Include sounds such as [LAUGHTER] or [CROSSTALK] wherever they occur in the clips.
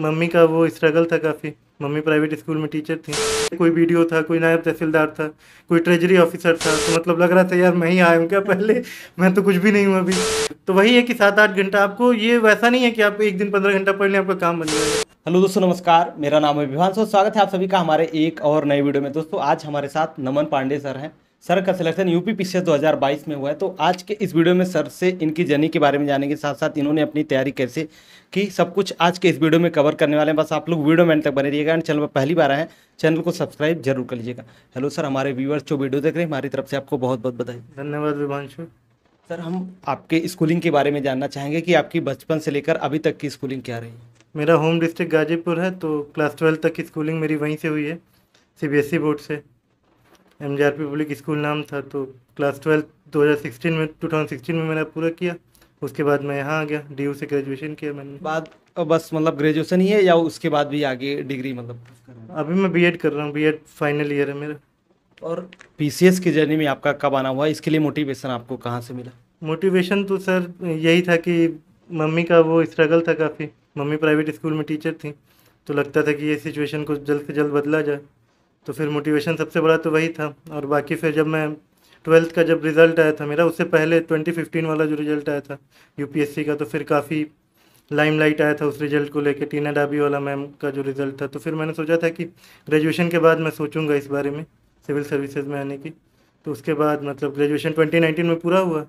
Mummy का वो struggle था काफ़ी मम्मी प्राइवेट स्कूल में टीचर थी कोई वीडियो था कोई नायब तहसीलदार था कोई ट्रेजरी ऑफिसर था तो मतलब लग रहा था यार मैं ही आया हूँ क्या पहले मैं तो कुछ भी नहीं हूँ अभी तो वही है कि सात आठ घंटा आपको ये वैसा नहीं है कि आप एक दिन पंद्रह घंटा पढ़ लें आपका काम बन जाएगा हेलो दोस्तों नमस्कार मेरा नाम है विभान सो स्वागत है आप सभी का हमारे एक और नए वीडियो में दोस्तों आज हमारे साथ नमन पांडे सर हैं सर का सिलेक्शन यूपी पीसीएस 2022 में हुआ है तो आज के इस वीडियो में सर से इनकी जर्नी के बारे में जाने के साथ साथ इन्होंने अपनी तैयारी कैसे की सब कुछ आज के इस वीडियो में कवर करने वाले हैं बस आप लोग वीडियो में तक बने रहिएगा एंड चैनल पर पहली बार आए चैनल को सब्सक्राइब जरूर कर लीजिएगा हेलो सर हमारे व्यूअर्स जो वीडियो देख रहे हैं हमारी तरफ से आपको बहुत बहुत बधाई धन्यवाद विभांशु सर हम आपके स्कूलिंग के बारे में जानना चाहेंगे कि आपकी बचपन से लेकर अभी तक की स्कूलिंग क्या रही है मेरा होम डिस्ट्रिक्ट गाजीपुर है तो क्लास ट्वेल्व तक की स्कूलिंग मेरी वहीं से हुई है सी बोर्ड e से M J R P public school नाम था तो क्लास ट्वेल्थ 2016 में 2016 में मैंने पूरा किया उसके बाद मैं यहाँ आ गया डी से ग्रेजुएशन किया मैंने बाद बस मतलब ग्रेजुएशन ही है या उसके बाद भी आगे डिग्री मतलब अभी मैं बीएड कर रहा हूँ एड फाइनल ईयर है मेरा और एस की जर्नी में आपका कब आना हुआ इसके लिए मोटिवेशन आपको कहाँ से मिला मोटिवेशन तो सर यही था कि मम्मी का वो स्ट्रगल था काफ़ी मम्मी प्राइवेट स्कूल में टीचर थी तो लगता था कि ये सिचुएशन को जल्द से जल्द बदला जाए तो फिर मोटिवेशन सबसे बड़ा तो वही था और बाकी फिर जब मैं ट्वेल्थ का जब रिज़ल्ट आया था मेरा उससे पहले 2015 वाला जो रिज़ल्ट आया था यूपीएससी का तो फिर काफ़ी लाइमलाइट आया था उस रिज़ल्ट को लेके टीना डाबी वाला मैम का जो रिज़ल्ट था तो फिर मैंने सोचा था कि ग्रेजुएशन के बाद मैं सोचूंगा इस बारे में सिविल सर्विसेज में आने की तो उसके बाद मतलब ग्रेजुएशन ट्वेंटी में पूरा हुआ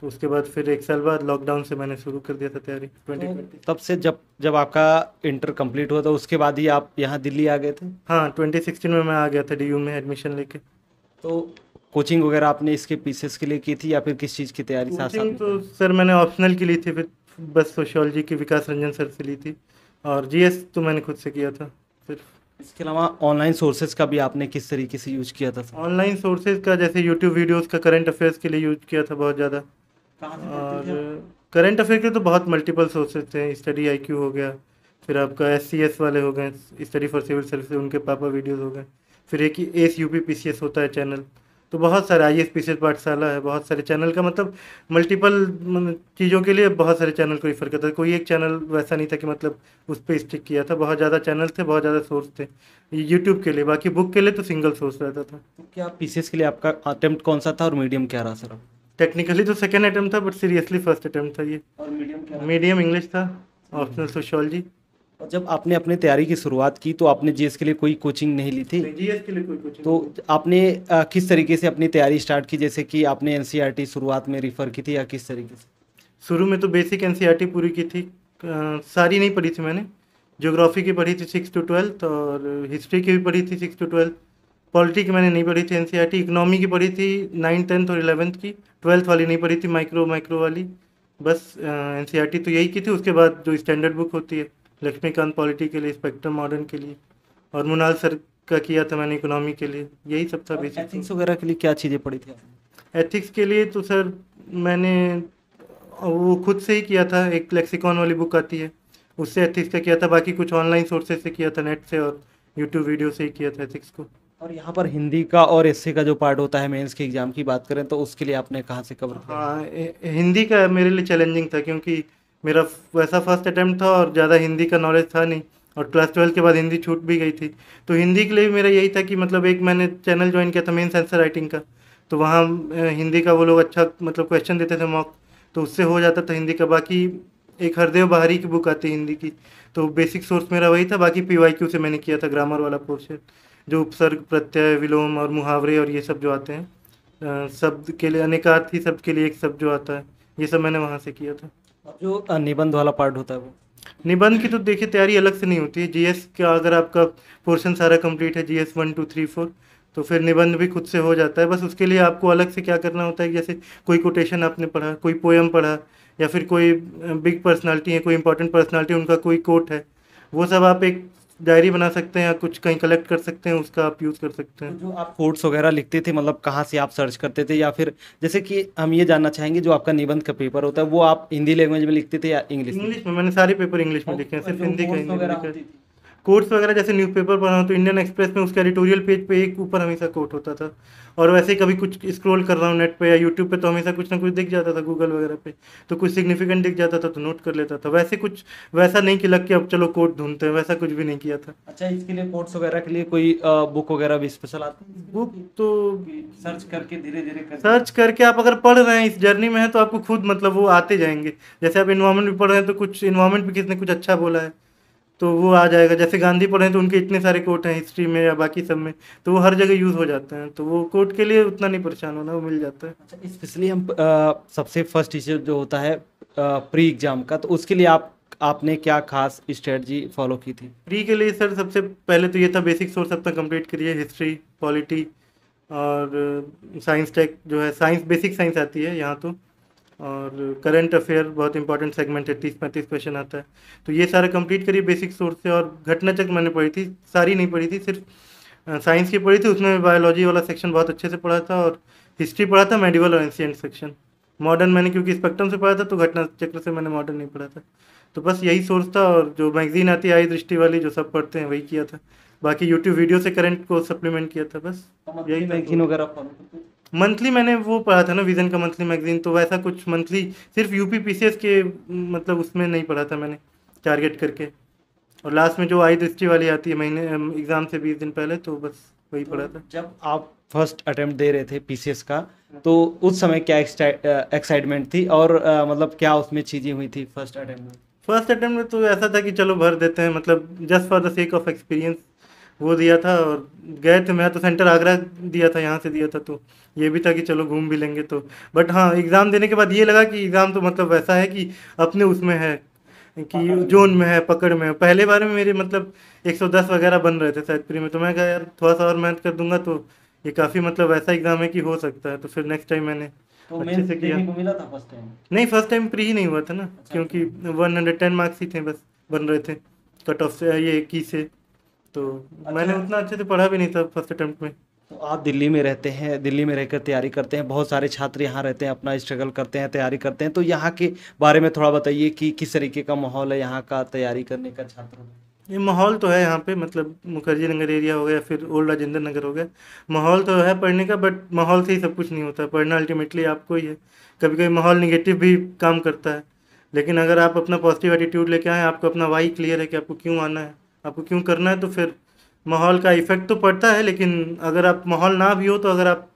तो उसके बाद फिर एक साल बाद लॉकडाउन से मैंने शुरू कर दिया था तैयारी ट्वेंटी तब से जब जब आपका इंटर कंप्लीट हुआ था तो उसके बाद ही आप यहाँ दिल्ली आ गए थे हाँ ट्वेंटी सिक्सटीन में मैं आ गया था डी में एडमिशन लेके तो कोचिंग वगैरह आपने इसके पीसेस के लिए की थी या फिर किस चीज़ की तैयारी साथ साथ तो सर मैंने ऑप्शनल की ली थी फिर बस सोशियोलॉजी की विकास रंजन सर से ली थी और जीएस तो मैंने खुद से किया था फिर इसके अलावा ऑनलाइन सोर्सेज का भी आपने किस तरीके से यूज किया था ऑनलाइन सोर्सेज का जैसे यूट्यूब वीडियोज का करंट अफेयर्स के लिए यूज किया था बहुत ज़्यादा और करंट अफेयर के तो बहुत मल्टीपल सोर्सेज थे स्टडी आई क्यू हो गया फिर आपका एस सी एस वाले हो गए स्टडी फॉर सिविल सर्विस उनके पापा वीडियोज़ हो गए फिर एक ही S U P P C S होता है चैनल तो बहुत सारे I S P C S Pathshala है बहुत सारे चैनल का मतलब मल्टीपल चीज़ों के लिए बहुत सारे चैनल को रिफ़र करता था कोई एक चैनल वैसा नहीं था कि मतलब उस पर स्टिक किया था बहुत ज़्यादा चैनल थे बहुत ज़्यादा सोर्स थे यूट्यूब के लिए बाकी बुक के लिए तो सिंगल सोर्स रहता था तो क्या पी के लिए आपका अटैम्प्ट कौन सा था और मीडियम क्या रहा सर टेक्निकली तो सेकेंड अटैम्प्ट था बट सीरियसली फर्स्ट अटैम्प्ट था ये मीडियम इंग्लिश था ऑप्शनल सोशोलॉजी hmm. और जब आपने अपने तैयारी की शुरुआत की तो आपने जीएस के लिए कोई कोचिंग नहीं ली थी जीएस के लिए कोई कोचिंग तो आपने आ, किस तरीके से अपनी तैयारी स्टार्ट की जैसे कि आपने एन e शुरुआत में रिफ़र की थी या किस तरीके से शुरू में तो बेसिक एन e पूरी की थी आ, सारी नहीं पढ़ी थी मैंने जोग्राफी की पढ़ी थी सिक्स टू ट्वेल्थ और हिस्ट्री की भी पढ़ी थी सिक्स टू ट्वेल्थ पॉलिटी की मैंने नहीं पढ़ी थी एन इकनॉमी e की पढ़ी थी नाइन्थ टेंथ और इलेवंथ की ट्वेल्थ वाली नहीं पढ़ी थी माइक्रो माइक्रो वाली बस एन e तो यही की थी उसके बाद जो स्टैंडर्ड बुक होती है लक्ष्मीकांत पॉलिटी के लिए स्पेक्ट्रम मॉडर्न के लिए और मुनाल सर का किया था मैंने इकोनॉमी के लिए यही सब था बेसिक एथिक्स तो। वगैरह के लिए क्या चीज़ें पढ़ी थी एथिक्स के लिए तो सर मैंने वो खुद से ही किया था एक लेक्सिकॉन वाली बुक आती है उससे एथिक्स का किया था बाकी कुछ ऑनलाइन सोर्सेज से किया था नेट से और यूट्यूब वीडियो से ही किया था एथिक्स को और यहाँ पर हिंदी का और एससी का जो पार्ट होता है मेंस के एग्जाम की बात करें तो उसके लिए आपने कहाँ से कवर किया हाँ हिंदी का मेरे लिए चैलेंजिंग था क्योंकि मेरा वैसा फर्स्ट अटैम्प्ट था और ज़्यादा हिंदी का नॉलेज था नहीं और क्लास ट्वेल्थ के बाद हिंदी छूट भी गई थी तो हिंदी के लिए भी मेरा यही था कि मतलब एक मैंने चैनल ज्वाइन किया था मेन सेंसर राइटिंग का तो वहाँ हिंदी का वो लोग अच्छा मतलब क्वेश्चन देते थे मॉक तो उससे हो जाता था हिंदी का बाकी एक हरदेव बाहरी की बुक आती है हिंदी की तो बेसिक सोर्स मेरा वही था बाकी पी से मैंने किया था ग्रामर वाला पोर्शन जो उपसर्ग प्रत्यय विलोम और मुहावरे और ये सब जो आते हैं शब्द के लिए अनेकार्थी शब्द के लिए एक शब्द जो आता है ये सब मैंने वहाँ से किया था जो निबंध वाला पार्ट होता है वो निबंध की तो देखिए तैयारी अलग से नहीं होती है जीएस का अगर आपका पोर्शन सारा कंप्लीट है GS one two three four तो फिर निबंध भी खुद से हो जाता है बस उसके लिए आपको अलग से क्या करना होता है जैसे कोई कोटेशन आपने पढ़ा कोई पोएम पढ़ा या फिर कोई बिग पर्सनालिटी है कोई इंपॉर्टेंट पर्सनालिटी उनका कोई कोट है वो सब आप एक डायरी बना सकते हैं या कुछ कहीं कलेक्ट कर सकते हैं उसका आप यूज़ कर सकते हैं जो आप कोट्स वगैरह लिखते थे मतलब कहाँ से आप सर्च करते थे या फिर जैसे कि हम ये जानना चाहेंगे जो आपका निबंध का पेपर होता है वो आप हिंदी लैंग्वेज में लिखते थे या इंग्लिश इंग्लिश में मैंने सारे पेपर इंग्लिश में तो लिखे हैं सिर्फ हिंदी का हिंदी कोर्ट्स वगैरह जैसे न्यूज़पेपर पढ़ा तो इंडियन एक्सप्रेस में उसके एडिटोरियल पेज पे एक ऊपर हमेशा कोट होता था और वैसे कभी कुछ स्क्रॉल कर रहा हूँ नेट पे या यूट्यूब पे तो हमेशा कुछ ना कुछ दिख जाता था गूगल वगैरह पे तो कुछ सिग्निफिकेंट दिख जाता था तो नोट कर लेता था वैसे कुछ वैसा नहीं कि लग के अब चलो कोट ढूंढते हैं वैसा कुछ भी नहीं किया था अच्छा इसके लिए कोर्ट्स वगैरह के लिए कोई बुक वगैरह भी स्पेशल आती है बुक तो सर्च करके धीरे धीरे सर्च करके आप अगर पढ़ रहे हैं इस जर्नी में है तो आपको खुद मतलब वो आते जाएंगे जैसे आप इन्वायरमेंट भी पढ़ रहे हैं तो कुछ इन्वायरमेंट भी किसने कुछ अच्छा बोला है तो वो आ जाएगा जैसे गांधी पढ़े तो उनके इतने सारे कोट हैं हिस्ट्री में या बाकी सब में तो वो हर जगह यूज़ हो जाते हैं तो वो कोट के लिए उतना नहीं परेशान होना वो मिल जाता है अच्छा हम सबसे फर्स्ट इश्यू जो होता है प्री एग्ज़ाम का तो उसके लिए आप आपने क्या खास स्ट्रेटजी फॉलो की थी प्री के लिए सर सबसे पहले तो ये था बेसिक सोर्स अपना कंप्लीट करिए हिस्ट्री पॉलिटी और साइंस टेक जो है साइंस बेसिक साइंस आती है यहाँ तो और करंट अफेयर बहुत इंपॉर्टेंट सेगमेंट है तीस पैंतीस क्वेश्चन आता है तो ये सारा कंप्लीट करिए बेसिक सोर्स से और घटना चक्र मैंने पढ़ी थी सारी नहीं पढ़ी थी सिर्फ साइंस की पढ़ी थी उसमें बायोलॉजी वाला सेक्शन बहुत अच्छे से पढ़ा था और हिस्ट्री पढ़ा था मेडिवल और एंशियंट सेक्शन मॉडर्न मैंने क्योंकि स्पेक्ट्रम से पढ़ा था तो घटना चक्र से मैंने मॉडर्न नहीं पढ़ा था तो बस यही सोर्स था और जो मैगजीन आती आई दृष्टि वाली जो सब पढ़ते हैं वही किया था बाकी यूट्यूब वीडियो से करंट को सप्लीमेंट किया था बस यही मैगजीन वगैरह मंथली मैंने वो पढ़ा था ना विजन का मंथली मैगजीन तो वैसा कुछ मंथली सिर्फ यूपी पी के मतलब उसमें नहीं पढ़ा था मैंने टारगेट करके और लास्ट में जो आई दृष्टि वाली आती है महीने एग्जाम से बीस दिन पहले तो बस वही तो पढ़ा था जब आप फर्स्ट अटेम्प्ट दे रहे थे पीसीएस का तो उस समय क्या एक्साइटमेंट थी और आ, मतलब क्या उसमें चीज़ें हुई थी फर्स्ट अटेम्प्ट फर्स्ट अटेम्प्ट में तो ऐसा था कि चलो भर देते हैं मतलब just for the sake of experience वो दिया था और गए थे मैं तो सेंटर आगरा दिया था यहाँ से दिया था तो ये भी था कि चलो घूम भी लेंगे तो बट हाँ एग्ज़ाम देने के बाद ये लगा कि एग्ज़ाम तो मतलब वैसा है कि अपने उसमें है कि जोन में है पकड़ में है पहले बार में मेरे मतलब 110 वगैरह बन रहे थे शायद प्री में तो मैं कहा यार थोड़ा सा और मेहनत कर दूंगा तो ये काफ़ी मतलब ऐसा एग्ज़ाम है कि हो सकता है तो फिर नेक्स्ट टाइम मैंने तो अच्छे से किया मिला था फर्स्ट टाइम नहीं फर्स्ट टाइम प्री ही नहीं हुआ था ना अच्छा, क्योंकि वन हंड्रेड टेन मार्क्स ही थे बस बन रहे थे कट ऑफ से ये की से तो अच्छा। मैंने उतना अच्छे से पढ़ा भी नहीं था फर्स्ट अटैम्प्ट में तो आप दिल्ली में रहते हैं दिल्ली में रहकर तैयारी करते हैं बहुत सारे छात्र यहाँ रहते हैं अपना स्ट्रगल करते हैं तैयारी करते हैं तो यहाँ के बारे में थोड़ा बताइए कि किस तरीके का माहौल है यहाँ का तैयारी करने का छात्रों में ये माहौल तो है यहाँ पे मतलब मुखर्जी नगर एरिया हो गया फिर ओल्ड राजेंद्र नगर हो गया माहौल तो है पढ़ने का बट माहौल से ही सब कुछ नहीं होता है पढ़ना अल्टीमेटली आपको ही है कभी कभी माहौल निगेटिव भी काम करता है लेकिन अगर आप अपना पॉजिटिव एटीट्यूड लेके आएँ आपको अपना वाई क्लियर है कि आपको क्यों आना है आपको क्यों करना है तो फिर माहौल का इफ़ेक्ट तो पड़ता है लेकिन अगर आप माहौल ना भी हो तो अगर आप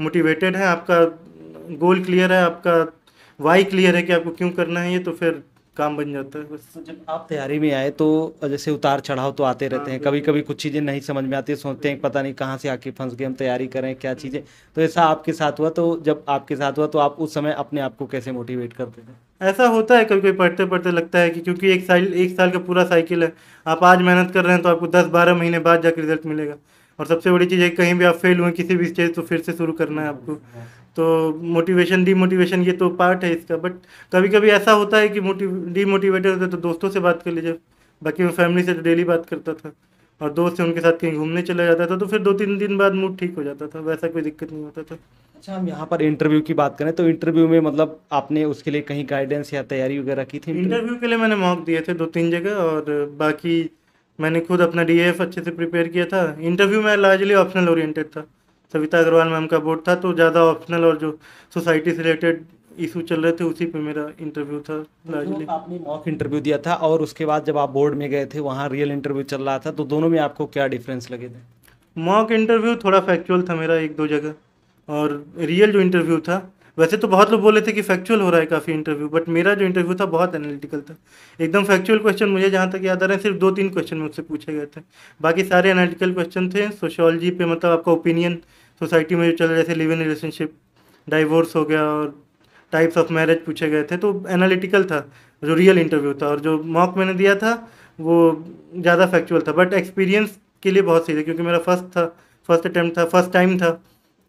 मोटिवेटेड हैं आपका गोल क्लियर है आपका वाई क्लियर है कि आपको क्यों करना है ये तो फिर काम बन जाता है बस तो जब आप तैयारी में आए तो जैसे उतार चढ़ाव तो आते रहते हैं हाँ, कभी कभी कुछ चीज़ें नहीं समझ में आती सोचते हैं पता नहीं कहाँ से आके फंस गए हम तैयारी करें क्या हाँ। चीज़ें तो ऐसा आपके साथ हुआ तो जब आपके साथ हुआ तो आप उस समय अपने आप को कैसे मोटिवेट करते थे ऐसा होता है कभी कभी पढ़ते पढ़ते लगता है कि क्योंकि एक साल एक साल का पूरा साइकिल है आप आज मेहनत कर रहे हैं तो आपको दस बारह महीने बाद जाकर रिजल्ट मिलेगा और सबसे बड़ी चीज़ है कहीं भी आप फेल हुए किसी भी स्टेज तो फिर से शुरू करना है आपको हाँ। तो मोटिवेशन डीमोटिवेशन ये तो पार्ट है इसका बट कभी कभी ऐसा होता है कि डीमोटिवेटेड होते तो दोस्तों से बात कर लीजिए बाकी मैं फैमिली से तो डेली बात करता था और दोस्त से उनके साथ कहीं घूमने चला जाता था तो फिर दो तीन दिन बाद मूड ठीक हो जाता था वैसा कोई दिक्कत नहीं होता था अच्छा हम यहाँ पर इंटरव्यू की बात करें तो इंटरव्यू में मतलब आपने उसके लिए कहीं गाइडेंस या तैयारी वगैरह की थी इंटरव्यू के लिए मैंने मॉक दिए थे दो तीन जगह और बाकी मैंने खुद अपना डी अच्छे से प्रिपेयर किया था इंटरव्यू में लार्जली ऑप्शनल ओरिएंटेड था सविता अग्रवाल मैम का बोर्ड था तो ज़्यादा ऑप्शनल और जो सोसाइटी से रिलेटेड इशू चल रहे थे उसी पे मेरा इंटरव्यू था लार्जली तो आपने मॉक इंटरव्यू दिया था और उसके बाद जब आप बोर्ड में गए थे वहाँ रियल इंटरव्यू चल रहा था तो दोनों में आपको क्या डिफरेंस लगे थे मॉक इंटरव्यू थोड़ा फैक्चुअल था मेरा एक दो जगह और रियल जो इंटरव्यू था वैसे तो बहुत लोग बोले थे कि फैक्चुअल हो रहा है काफ़ी इंटरव्यू बट मेरा जो इंटरव्यू था बहुत एनालिटिकल था एकदम फैक्चुअल क्वेश्चन मुझे जहाँ तक याद आ रहा है सिर्फ दो तीन क्वेश्चन मुझसे पूछे गए थे बाकी सारे एनालिटिकल क्वेश्चन थे सोशोलॉजी पे मतलब आपका ओपिनियन सोसाइटी में जो चल रहे थे लिव इन रिलेशनशिप डाइवोर्स हो गया और टाइप्स ऑफ मैरिज पूछे गए थे तो एनालिटिकल था जो रियल इंटरव्यू था और जो मॉक मैंने दिया था वो ज़्यादा फैक्चुअल था बट एक्सपीरियंस के लिए बहुत सही था क्योंकि मेरा फर्स्ट था फर्स्ट अटैम्प्ट था फर्स्ट टाइम था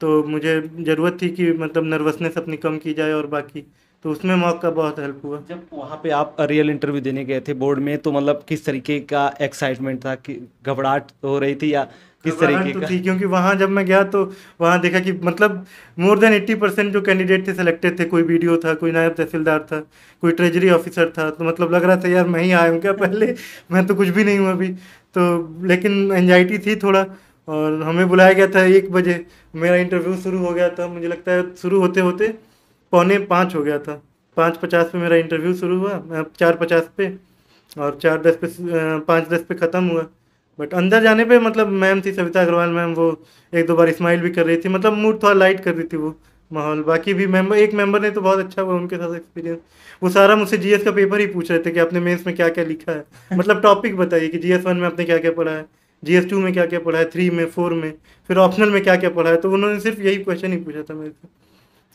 तो मुझे ज़रूरत थी कि मतलब नर्वसनेस अपनी कम की जाए और बाकी तो उसमें मौका बहुत हेल्प हुआ जब वहाँ पे आप रियल इंटरव्यू देने गए थे बोर्ड में तो मतलब किस तरीके का एक्साइटमेंट था कि घबराहट हो रही थी या किस तरीके तो का थी क्योंकि वहाँ जब मैं गया तो वहाँ देखा कि मतलब मोर देन एट्टी परसेंट जो कैंडिडेट थे सिलेक्टेड थे कोई वीडियो था कोई नायब तहसीलदार था कोई ट्रेजरी ऑफिसर था तो मतलब लग रहा था यार मैं ही आया हूँ क्या पहले मैं तो कुछ भी नहीं हूँ अभी तो लेकिन एनजाइटी थी थोड़ा और हमें बुलाया गया था एक बजे मेरा इंटरव्यू शुरू हो गया था मुझे लगता है शुरू होते होते पौने पाँच हो गया था पाँच पचास पे मेरा इंटरव्यू शुरू हुआ चार पचास पे और चार दस पे पाँच दस पे ख़त्म हुआ बट अंदर जाने पे मतलब मैम थी सविता अग्रवाल मैम वो एक दो बार स्माइल भी कर रही थी मतलब मूड थोड़ा लाइट कर रही थी वो माहौल बाकी भी मेंबर एक मेंबर ने तो बहुत अच्छा हुआ उनके साथ एक्सपीरियंस वो सारा मुझसे जीएस का पेपर ही पूछ रहे थे कि आपने मेंस में क्या क्या लिखा है [LAUGHS] मतलब टॉपिक बताइए कि जीएस वन में आपने क्या क्या पढ़ा है जीएस टू में क्या क्या पढ़ा है थ्री में फोर में फिर ऑप्शनल में क्या क्या पढ़ा है तो उन्होंने सिर्फ यही क्वेश्चन ही पूछा था मेरे से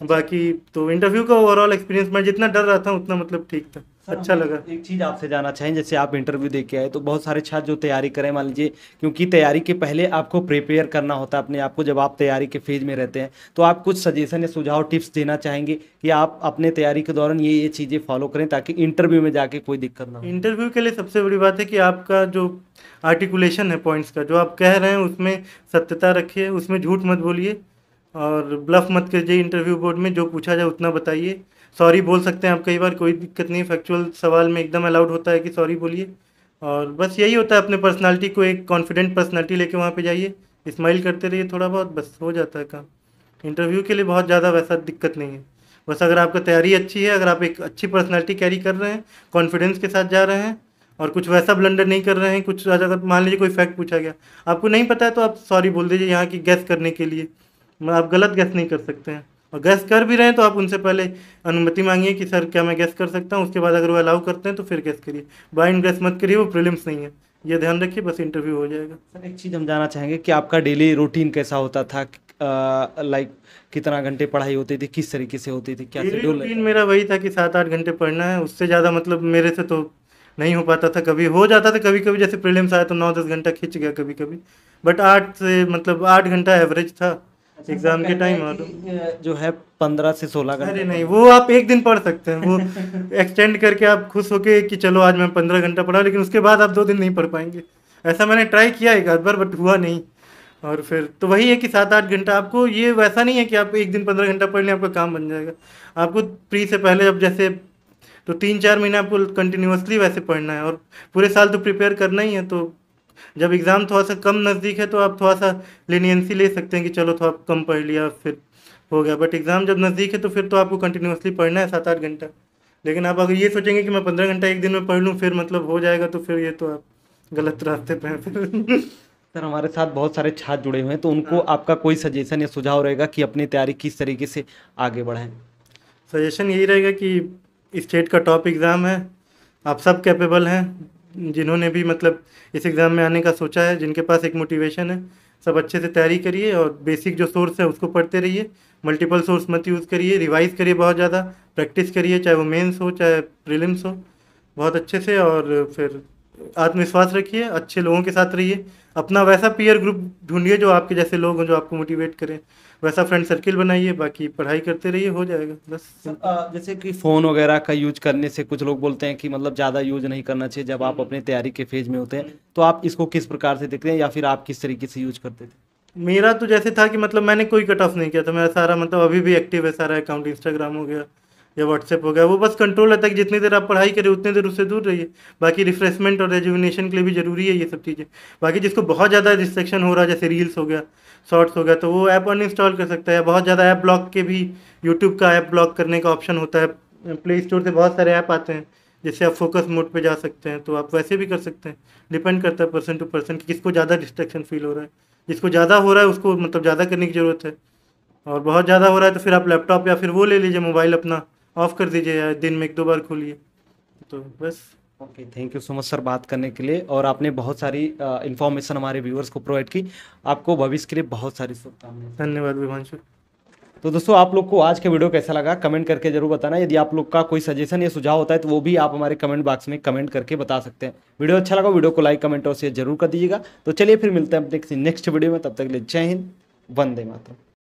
अच्छा। बाकी तो इंटरव्यू का ओवरऑल एक्सपीरियंस मैं जितना डर रहा था उतना मतलब ठीक था अच्छा लगा एक चीज़ आपसे जाना चाहें जैसे आप इंटरव्यू दे के आए तो बहुत सारे छात्र जो तैयारी करें मान लीजिए क्योंकि तैयारी के पहले आपको प्रिपेयर करना होता है अपने आप को जब आप तैयारी के फेज में रहते हैं तो आप कुछ सजेशन या सुझाव टिप्स देना चाहेंगे कि आप अपने तैयारी के दौरान ये ये चीज़ें फॉलो करें ताकि इंटरव्यू में जाके कोई दिक्कत ना हो इंटरव्यू के लिए सबसे बड़ी बात है कि आपका जो आर्टिकुलेशन है पॉइंट्स का जो आप कह रहे हैं उसमें सत्यता रखिए उसमें झूठ मत बोलिए और ब्लफ मत कीजिए इंटरव्यू बोर्ड में जो पूछा जाए उतना बताइए सॉरी बोल सकते हैं आप कई बार कोई दिक्कत नहीं फैक्चुअल सवाल में एकदम अलाउड होता है कि सॉरी बोलिए और बस यही होता है अपने पर्सनालिटी को एक कॉन्फिडेंट पर्सनालिटी लेके वहाँ पे जाइए स्माइल करते रहिए थोड़ा बहुत बस हो जाता है काम इंटरव्यू के लिए बहुत ज़्यादा वैसा दिक्कत नहीं है बस अगर आपका तैयारी अच्छी है अगर आप एक अच्छी पर्सनैलिटी कैरी कर रहे हैं कॉन्फिडेंस के साथ जा रहे हैं और कुछ वैसा ब्लंडर नहीं कर रहे हैं कुछ अगर मान लीजिए कोई फैक्ट पूछा गया आपको नहीं पता है तो आप सॉरी बोल दीजिए यहाँ की गैस करने के लिए मतलब आप गलत गैस नहीं कर सकते हैं और गैस कर भी रहे हैं तो आप उनसे पहले अनुमति मांगिए कि सर क्या मैं गैस कर सकता हूँ उसके बाद अगर वो अलाउ करते हैं तो फिर गैस करिए बाइंड गैस मत करिए वो प्रिलिम्स नहीं है ये ध्यान रखिए बस इंटरव्यू हो जाएगा सर एक चीज़ हम जानना चाहेंगे कि आपका डेली रूटीन कैसा होता था लाइक कितना घंटे पढ़ाई होती थी किस तरीके से होती थी क्या रूटीन मेरा वही था कि सात आठ घंटे पढ़ना है उससे ज़्यादा मतलब मेरे से तो नहीं हो पाता था कभी हो जाता था कभी कभी जैसे प्रिलिम्स आया तो नौ दस घंटा खिंच गया कभी कभी बट आठ से मतलब आठ घंटा एवरेज था एग्जाम अच्छा, तो के टाइम और तो। जो है पंद्रह से सोलह घंटे अरे नहीं वो आप एक दिन पढ़ सकते हैं वो एक्सटेंड [LAUGHS] करके आप खुश होके कि चलो आज मैं पंद्रह घंटा पढ़ा लेकिन उसके बाद आप दो दिन नहीं पढ़ पाएंगे ऐसा मैंने ट्राई किया एक आध बार बट हुआ नहीं और फिर तो वही है कि सात आठ घंटा आपको ये वैसा नहीं है कि आप एक दिन पंद्रह घंटा पढ़ लें आपका काम बन जाएगा आपको प्री से पहले अब जैसे तो तीन चार महीने आपको कंटिन्यूसली वैसे पढ़ना है और पूरे साल तो प्रिपेयर करना ही है तो जब एग्ज़ाम थोड़ा सा कम नज़दीक है तो आप थोड़ा सा लेनियंसी ले सकते हैं कि चलो थोड़ा कम पढ़ लिया फिर हो गया बट एग्ज़ाम जब नज़दीक है तो फिर तो आपको कंटिन्यूसली पढ़ना है सात आठ घंटा लेकिन आप अगर ये सोचेंगे कि मैं पंद्रह घंटा एक दिन में पढ़ लूँ फिर मतलब हो जाएगा तो फिर ये तो आप गलत रास्ते पर फिर सर हमारे साथ बहुत सारे छात्र जुड़े हुए हैं तो उनको हाँ। आपका कोई सजेशन या सुझाव रहेगा कि अपनी तैयारी किस तरीके से आगे बढ़ाएं सजेशन यही रहेगा कि स्टेट का टॉप एग्ज़ाम है आप सब कैपेबल हैं जिन्होंने भी मतलब इस एग्ज़ाम में आने का सोचा है जिनके पास एक मोटिवेशन है सब अच्छे से तैयारी करिए और बेसिक जो सोर्स है उसको पढ़ते रहिए मल्टीपल सोर्स मत यूज़ करिए रिवाइज करिए बहुत ज़्यादा प्रैक्टिस करिए चाहे वो मेंस हो चाहे प्रीलिम्स हो बहुत अच्छे से और फिर आत्मविश्वास रखिए अच्छे लोगों के साथ रहिए अपना वैसा पीयर ग्रुप ढूंढिए जो आपके जैसे लोग हों जो आपको मोटिवेट करें वैसा फ्रेंड सर्किल बनाइए बाकी पढ़ाई करते रहिए हो जाएगा बस जैसे कि फ़ोन वगैरह का यूज करने से कुछ लोग बोलते हैं कि मतलब ज़्यादा यूज नहीं करना चाहिए जब आप हम्म। अपने तैयारी के फेज में होते हैं तो आप इसको किस प्रकार से देखते हैं या फिर आप किस तरीके से यूज करते थे मेरा तो जैसे था कि मतलब मैंने कोई कट ऑफ नहीं किया था मेरा सारा मतलब अभी भी एक्टिव है सारा अकाउंट इंस्टाग्राम हो गया या व्हाट्सएप हो गया वो बस कंट्रोल रहता है कि जितनी देर आप पढ़ाई करें उतनी देर उससे दूर रहिए बाकी रिफ्रेशमेंट और रेजुविनेशन के लिए भी जरूरी है ये सब चीज़ें बाकी जिसको बहुत ज़्यादा डिस्ट्रैक्शन हो रहा है जैसे रील्स हो गया शॉर्ट्स हो गया तो वो ऐप अनइंस्टॉल कर सकता है बहुत ज़्यादा ऐप ब्लॉक के भी यूट्यूब का ऐप ब्लॉक करने का ऑप्शन होता है प्ले स्टोर से बहुत सारे ऐप आते हैं जैसे आप फोकस मोड पे जा सकते हैं तो आप वैसे भी कर सकते हैं डिपेंड करता है पर्सन टू पर्सन कि किसको ज़्यादा डिस्ट्रक्शन फील हो रहा है जिसको ज़्यादा हो रहा है उसको मतलब ज़्यादा करने की ज़रूरत है और बहुत ज़्यादा हो रहा है तो फिर आप लैपटॉप या फिर वो ले लीजिए मोबाइल अपना ऑफ़ कर दीजिए या दिन में एक दो बार खोलिए तो बस okay thank you so much sir बात करने के लिए और आपने बहुत सारी इन्फॉर्मेशन हमारे व्यूअर्स को प्रोवाइड की आपको भविष्य के लिए बहुत सारी शुभकामनाएं धन्यवाद विभांशु तो दोस्तों आप लोग को आज का वीडियो कैसा लगा कमेंट करके जरूर बताना यदि आप लोग का कोई सजेशन या सुझाव होता है तो वो भी आप हमारे कमेंट बॉक्स में कमेंट करके बता सकते हैं वीडियो अच्छा लगा वीडियो को लाइक कमेंट और शेयर जरूर कर दीजिएगा तो चलिए फिर मिलते हैं अपने किसी नेक्स्ट वीडियो में तब तक के लिए जय हिंद वंदे मातरम